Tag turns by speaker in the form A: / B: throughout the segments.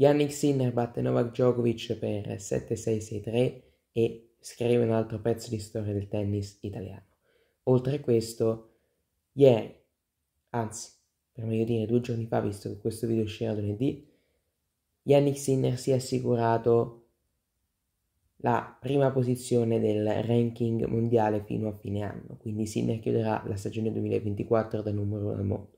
A: Yannick Sinner batte Novak Djokovic per 7-6-6-3 e scrive un altro pezzo di storia del tennis italiano. Oltre a questo, ieri, anzi, per meglio dire due giorni fa, visto che questo video uscirà lunedì, Yannick Sinner si è assicurato la prima posizione del ranking mondiale fino a fine anno, quindi Sinner chiuderà la stagione 2024 da numero uno al mondo.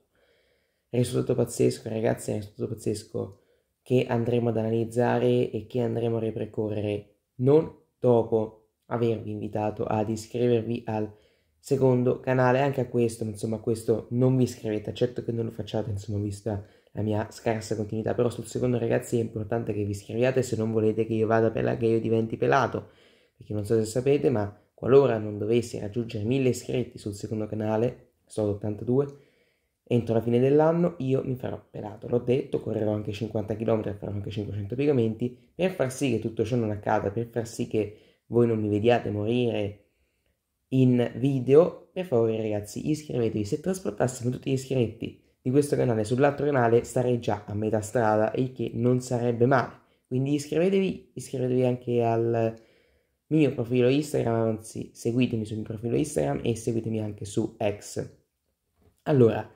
A: Risultato pazzesco, ragazzi, è risultato pazzesco che andremo ad analizzare e che andremo a ripercorrere non dopo avervi invitato ad iscrivervi al secondo canale, anche a questo, insomma, a questo non vi iscrivete, certo che non lo facciate, insomma, vista la mia scarsa continuità, però sul secondo ragazzi è importante che vi iscriviate se non volete che io vada per pelato, che io diventi pelato, perché non so se sapete, ma qualora non dovessi raggiungere 1000 iscritti sul secondo canale, sono 82, Entro la fine dell'anno io mi farò operato, l'ho detto, correrò anche 50 km farò anche 500 piegamenti per far sì che tutto ciò non accada, per far sì che voi non mi vediate morire in video. Per favore ragazzi iscrivetevi, se trasportassimo tutti gli iscritti di questo canale sull'altro canale starei già a metà strada, il che non sarebbe male. Quindi iscrivetevi, iscrivetevi anche al mio profilo Instagram, anzi seguitemi sul mio profilo Instagram e seguitemi anche su X. Allora,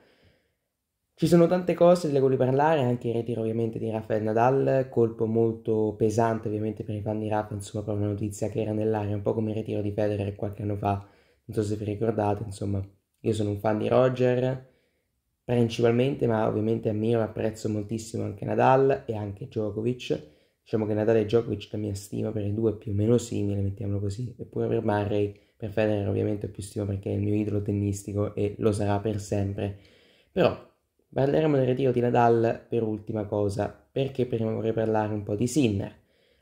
A: ci sono tante cose delle quali parlare, anche il ritiro ovviamente di Rafael Nadal, colpo molto pesante ovviamente per i fan di Rafa, insomma proprio una notizia che era nell'aria, un po' come il ritiro di Federer qualche anno fa, non so se vi ricordate, insomma io sono un fan di Roger principalmente, ma ovviamente ammiro e apprezzo moltissimo anche Nadal e anche Djokovic, diciamo che Nadal e Djokovic la mia stima per i due è più o meno simile, mettiamolo così, eppure per Murray, per Federer ovviamente ho più stima perché è il mio idolo tennistico e lo sarà per sempre, però Parleremo del ritiro di Nadal per ultima cosa, perché prima vorrei parlare un po' di Sinner.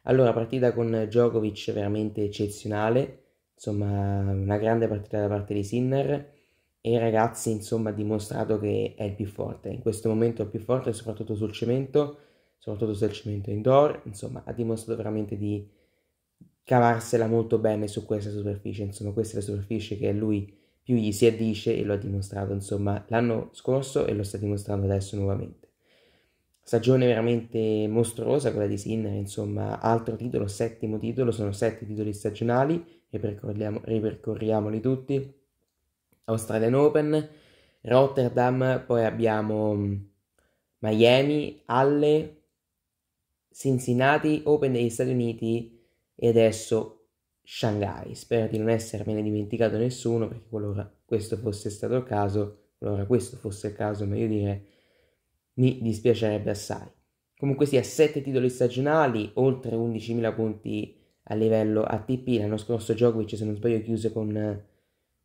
A: Allora, partita con Djokovic veramente eccezionale, insomma una grande partita da parte di Sinner e ragazzi insomma ha dimostrato che è il più forte, in questo momento è il più forte soprattutto sul cemento, soprattutto sul cemento indoor, insomma ha dimostrato veramente di cavarsela molto bene su questa superficie, insomma questa è la superficie che lui più gli si addice e lo ha dimostrato insomma l'anno scorso e lo sta dimostrando adesso nuovamente. Stagione veramente mostruosa quella di Sinner, insomma altro titolo, settimo titolo, sono sette titoli stagionali, ripercorriamo, ripercorriamoli tutti. Australian Open, Rotterdam, poi abbiamo mm, Miami, Halle, Cincinnati, Open degli Stati Uniti e adesso Shanghai. Spero di non essermene dimenticato nessuno perché qualora questo fosse stato il caso, qualora questo fosse il caso, meglio dire, mi dispiacerebbe assai. Comunque sia, 7 titoli stagionali, oltre 11.000 punti a livello ATP. L'anno scorso Djokovic, se non sbaglio, chiuse con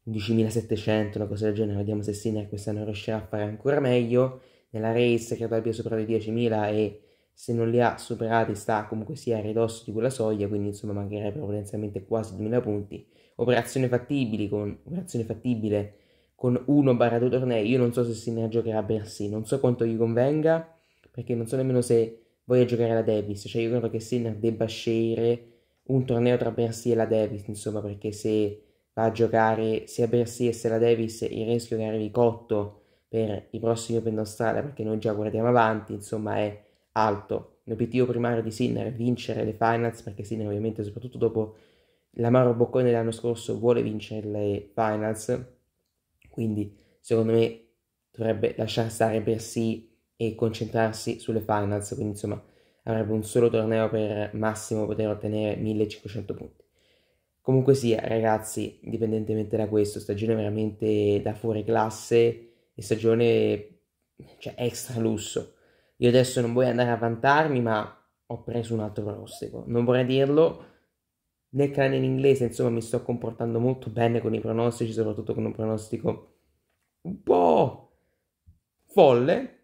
A: 11.700, una cosa del genere. Vediamo se Sinner quest'anno riuscirà a fare ancora meglio. Nella race credo abbia sopra le 10.000 e se non li ha superati sta comunque sia a ridosso di quella soglia, quindi insomma mancherebbero potenzialmente quasi 2000 punti. Operazione, con, operazione fattibile con 1-2 tornei, io non so se se giocherà giocherà Bersi, non so quanto gli convenga, perché non so nemmeno se voglia giocare la Davis, cioè io credo che Sinner debba scegliere un torneo tra Bersi e la Davis, insomma, perché se va a giocare sia Bersi che la Davis il rischio che arrivi cotto per i prossimi Open d'Australia, perché noi già guardiamo avanti, insomma è alto. L'obiettivo primario di Sinner è vincere le finals perché Sinner ovviamente soprattutto dopo l'amaro boccone dell'anno scorso vuole vincere le finals. Quindi secondo me dovrebbe lasciare stare per sì e concentrarsi sulle finals. Quindi insomma avrebbe un solo torneo per massimo poter ottenere 1500 punti. Comunque sia, ragazzi, indipendentemente da questo, stagione veramente da fuori classe e stagione cioè, extra lusso. Io adesso non voglio andare a vantarmi, ma ho preso un altro pronostico. Non vorrei dirlo. Nel canale in inglese, insomma, mi sto comportando molto bene con i pronostici, soprattutto con un pronostico un po' folle.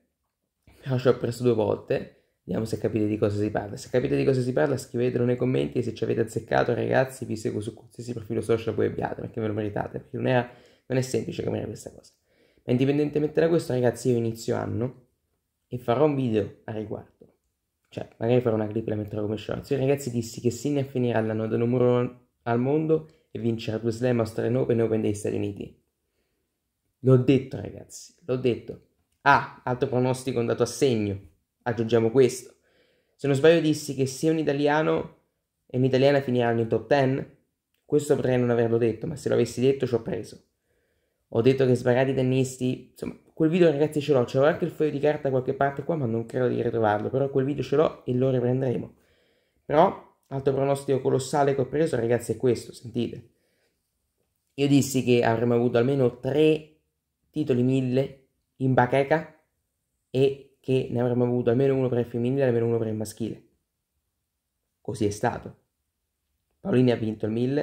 A: Però ci ho preso due volte. Vediamo se capite di cosa si parla. Se capite di cosa si parla, scrivetelo nei commenti. E se ci avete azzeccato, ragazzi, vi seguo su qualsiasi profilo social voi abbiate perché ve lo meritate. Perché non, era, non è semplice cambiare questa cosa. Ma indipendentemente da questo, ragazzi, io inizio anno e farò un video a riguardo. Cioè, magari farò una clip e la metterò come shorts. Io ragazzi dissi che Sinner finirà l'anno del numero uno al mondo e vincerà due slam australiano open e open degli Stati Uniti. L'ho detto ragazzi, l'ho detto. Ah, altro pronostico andato a segno. Aggiungiamo questo. Se non sbaglio dissi che sia un italiano e un'italiana finiranno in top 10? Questo potrei non averlo detto, ma se lo avessi detto ci ho preso. Ho detto che sbagliati tennisti, insomma, Quel video ragazzi ce l'ho, c'è anche il foglio di carta da qualche parte qua, ma non credo di ritrovarlo, però quel video ce l'ho e lo riprenderemo. Però, altro pronostico colossale che ho preso ragazzi è questo, sentite. Io dissi che avremmo avuto almeno tre titoli mille in bacheca e che ne avremmo avuto almeno uno per il femminile e almeno uno per il maschile. Così è stato. Paolini ha vinto il mille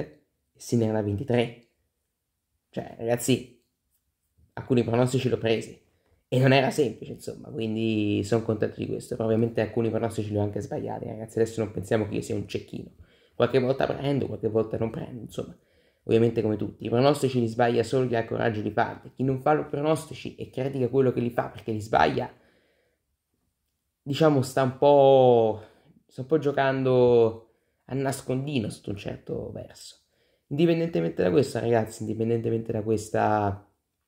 A: e Sinner ne ha 23. Cioè, ragazzi, alcuni pronostici l'ho presi e non era semplice, insomma, quindi sono contento di questo. probabilmente alcuni pronostici li ho anche sbagliati, ragazzi. Adesso non pensiamo che io sia un cecchino. Qualche volta prendo, qualche volta non prendo, insomma. Ovviamente come tutti, i pronostici li sbaglia solo chi ha il coraggio di farli. Chi non fa i pronostici e critica quello che li fa perché li sbaglia, diciamo, sta un po', sta un po giocando a nascondino sotto un certo verso. Indipendentemente da questo, ragazzi, indipendentemente da questa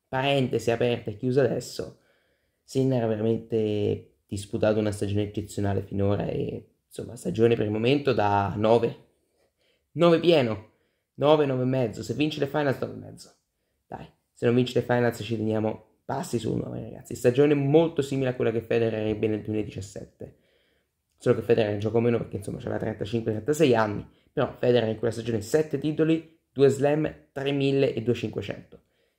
A: parentesi aperta e chiusa adesso, Sinner ha veramente disputato una stagione eccezionale finora e insomma stagione per il momento da 9, 9 pieno, 9, 9 e mezzo, se vince le finals 9 e mezzo, dai, se non vince le finals ci teniamo passi su 9 ragazzi, stagione molto simile a quella che Federer ebbe nel 2017, solo che Federer gioco meno perché insomma aveva 35-36 anni, però Federer in quella stagione 7 titoli, 2 slam, 3.000 e 2.500.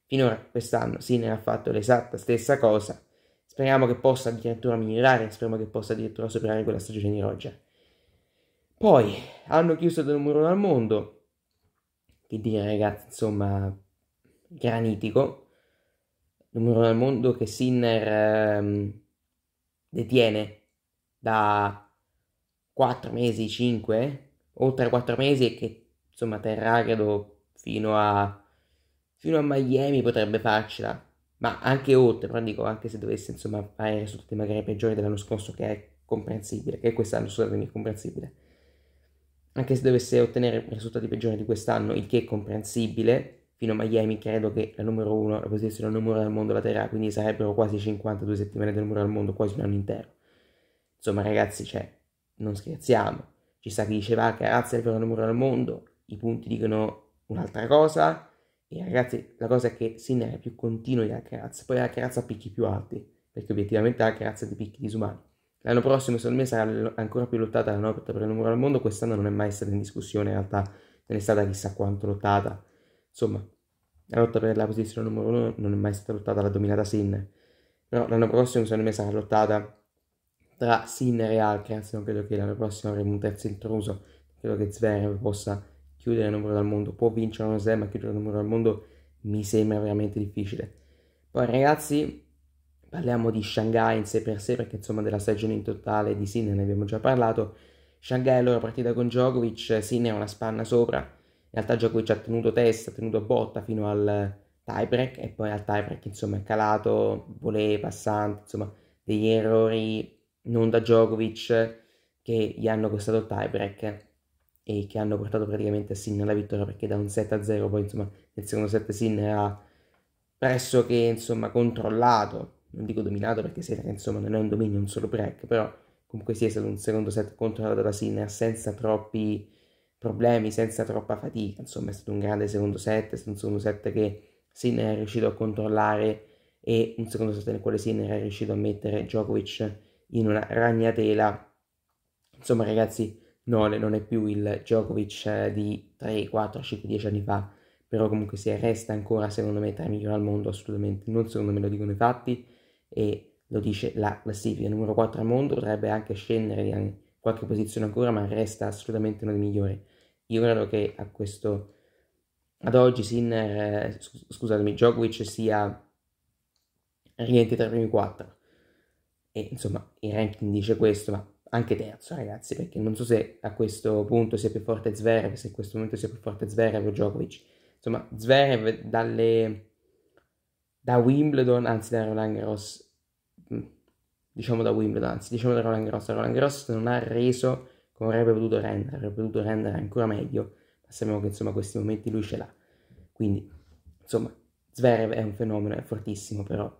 A: Finora quest'anno Sinner ha fatto l'esatta stessa cosa. Speriamo che possa addirittura migliorare, speriamo che possa addirittura superare quella stagione di Roger. Poi hanno chiuso da numero uno al mondo, che dire ragazzi, insomma, granitico. Numero uno al mondo che Sinner ehm, detiene da 4 mesi, 5, oltre 4 mesi e che insomma terrà credo fino a fino a Miami potrebbe farcela, ma anche oltre, però dico anche se dovesse insomma fare risultati magari peggiori dell'anno scorso che è comprensibile, che quest'anno scusatemi è comprensibile, anche se dovesse ottenere risultati peggiori di quest'anno, il che è comprensibile, fino a Miami credo che la numero uno, la posizione del numero al mondo la terrà, quindi sarebbero quasi 52 settimane del numero al mondo, quasi un anno intero. Insomma ragazzi, cioè, non scherziamo, ci sta chi diceva che Razza è il vero numero al mondo, i punti dicono un'altra cosa, e ragazzi, la cosa è che Sinner è più continuo di Alcaraz, poi Alcaraz ha picchi più alti, perché obiettivamente Alcaraz ha dei picchi disumani. L'anno prossimo, secondo me, sarà ancora più lottata la Nobita per il numero al mondo. Quest'anno non è mai stata in discussione, in realtà non è stata chissà quanto lottata. Insomma, la lotta per la posizione numero uno non è mai stata lottata, la dominata Sinner. Però l'anno prossimo, secondo me, sarà lottata tra Sinner e Alcaraz. Non credo che l'anno prossimo avremo un terzo intruso. Credo che Zverev possa chiudere il numero dal mondo, può vincere uno slam ma chiudere il numero dal mondo mi sembra veramente difficile. Poi ragazzi, parliamo di Shanghai in sé per sé perché insomma della stagione in totale di Sinner ne abbiamo già parlato. Shanghai allora partita con Djokovic, Sinner una spanna sopra, in realtà Djokovic ha tenuto testa, ha tenuto botta fino al tiebreak e poi al tiebreak insomma è calato, voleva, passante, insomma degli errori non da Djokovic che gli hanno costato il tiebreak e che hanno portato praticamente Sinner alla vittoria perché da un 7 a 0 poi insomma nel secondo set Sinner ha pressoché insomma controllato non dico dominato perché Sinner insomma non è un dominio, è un solo break, però comunque sia stato un secondo set controllato da Sinner senza troppi problemi, senza troppa fatica, insomma è stato un grande secondo set, è stato un secondo set che Sinner è riuscito a controllare e un secondo set nel quale Sinner è riuscito a mettere Djokovic in una ragnatela. Insomma ragazzi, Nole non è più il Djokovic eh, di 3, 4, 5, 10 anni fa, però comunque se resta ancora secondo me tra i migliori al mondo assolutamente, non secondo me lo dicono i fatti e lo dice la classifica, numero 4 al mondo potrebbe anche scendere di qualche posizione ancora ma resta assolutamente uno dei migliori. Io credo che a questo, ad oggi Sinner, eh, scusatemi, Djokovic sia rientri tra i primi 4 e insomma il ranking dice questo ma anche terzo ragazzi, perché non so se a questo punto sia più forte Zverev, se a questo momento sia più forte Zverev o Djokovic. Insomma, Zverev dalle... da Wimbledon, anzi da Roland Garros, mm, diciamo da Wimbledon, anzi diciamo da Roland Garros, Roland Garros non ha reso come avrebbe potuto rendere, avrebbe potuto rendere ancora meglio, ma sappiamo che insomma questi momenti lui ce l'ha. Quindi, insomma, Zverev è un fenomeno, è fortissimo, però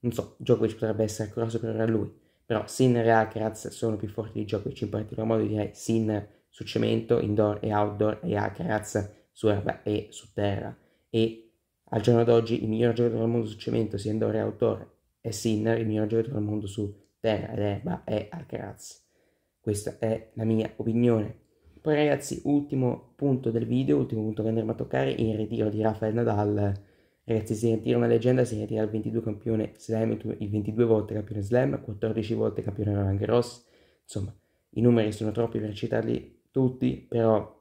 A: non so, Djokovic potrebbe essere ancora superiore a lui però Sinner e Alcaraz sono più forti di Djokovic, cioè in particolar modo direi Sinner su cemento, indoor e outdoor, e Alcaraz su erba e su terra. E al giorno d'oggi il miglior giocatore del mondo su cemento, sia indoor e outdoor, è Sinner, il miglior giocatore del mondo su terra ed erba è Alcaraz. Questa è la mia opinione. Poi ragazzi, ultimo punto del video, ultimo punto che andremo a toccare, il ritiro di Rafael Nadal Ragazzi, si ritira una leggenda, si ritira il 22 campione slam, il 22 volte campione slam, 14 volte campione Roland Garros. Insomma, i numeri sono troppi per citarli tutti, però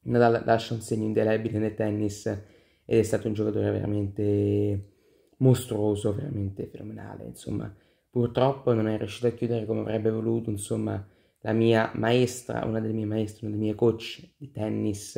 A: Nadal lascia un segno indelebile nel tennis ed è stato un giocatore veramente mostruoso, veramente fenomenale. Insomma, purtroppo non è riuscito a chiudere come avrebbe voluto, insomma, la mia maestra, una delle mie maestre, una delle mie coach di tennis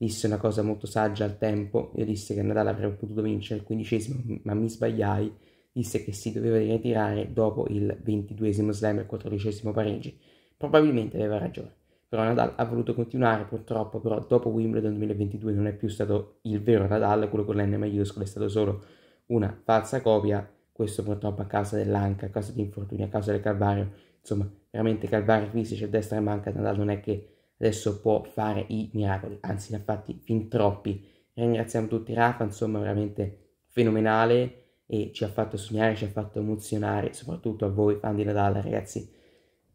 A: disse una cosa molto saggia al tempo. Io disse che Nadal avrebbe potuto vincere il quindicesimo, ma mi sbagliai. Disse che si doveva ritirare dopo il ventiduesimo slam e il quattordicesimo pareggio. Probabilmente aveva ragione. Però Nadal ha voluto continuare, purtroppo, però dopo Wimbledon 2022 non è più stato il vero Nadal, quello con l'N maiuscolo è stato solo una falsa copia. Questo purtroppo a causa dell'anca, a causa di infortuni, a causa del Calvario. Insomma, veramente Calvario fisici a destra e manca, Nadal non è che adesso può fare i miracoli, anzi ne ha fatti fin troppi. Ringraziamo tutti Rafa, insomma veramente fenomenale e ci ha fatto sognare, ci ha fatto emozionare, soprattutto a voi fan di Nadal ragazzi.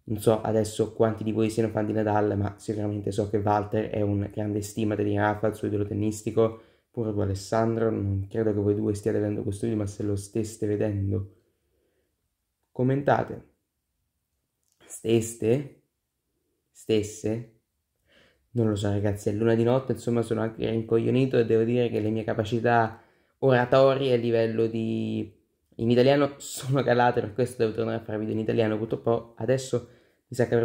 A: Non so adesso quanti di voi siano fan di Nadal, ma sicuramente so che Walter è un grande stimate di Rafa, il suo idolo tennistico, pure tu Alessandro, non credo che voi due stiate vedendo questo video, ma se lo steste vedendo, commentate. Steste? Stesse? non lo so ragazzi, è luna di notte, insomma sono anche rincoglionito e devo dire che le mie capacità oratorie a livello di... in italiano sono calate, per questo devo tornare a fare video in italiano, purtroppo adesso mi sa che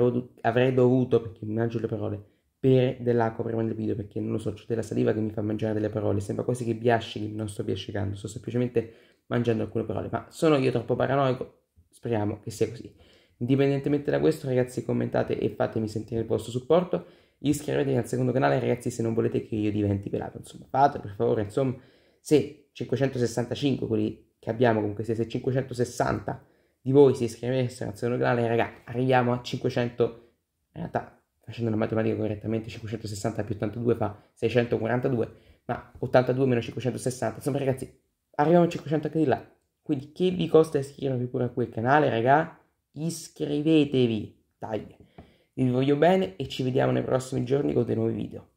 A: avrei dovuto, perché mangio le parole, bere dell'acqua prima del video perché non lo so, c'è della saliva che mi fa mangiare delle parole, sembra quasi che biascichi, non sto biascicando, sto semplicemente mangiando alcune parole, ma sono io troppo paranoico, speriamo che sia così. Indipendentemente da questo ragazzi commentate e fatemi sentire il vostro supporto iscrivetevi al secondo canale ragazzi se non volete che io diventi pelato, insomma fate per favore, insomma se 565 quelli che abbiamo comunque se 560 di voi si iscrivessero al secondo canale ragazzi arriviamo a 500 in realtà facendo la matematica correttamente 560 più 82 fa 642 ma 82 meno 560 insomma ragazzi arriviamo a 500 anche di là quindi che vi costa iscrivervi pure a quel canale ragazzi iscrivetevi dai vi voglio bene e ci vediamo nei prossimi giorni con dei nuovi video.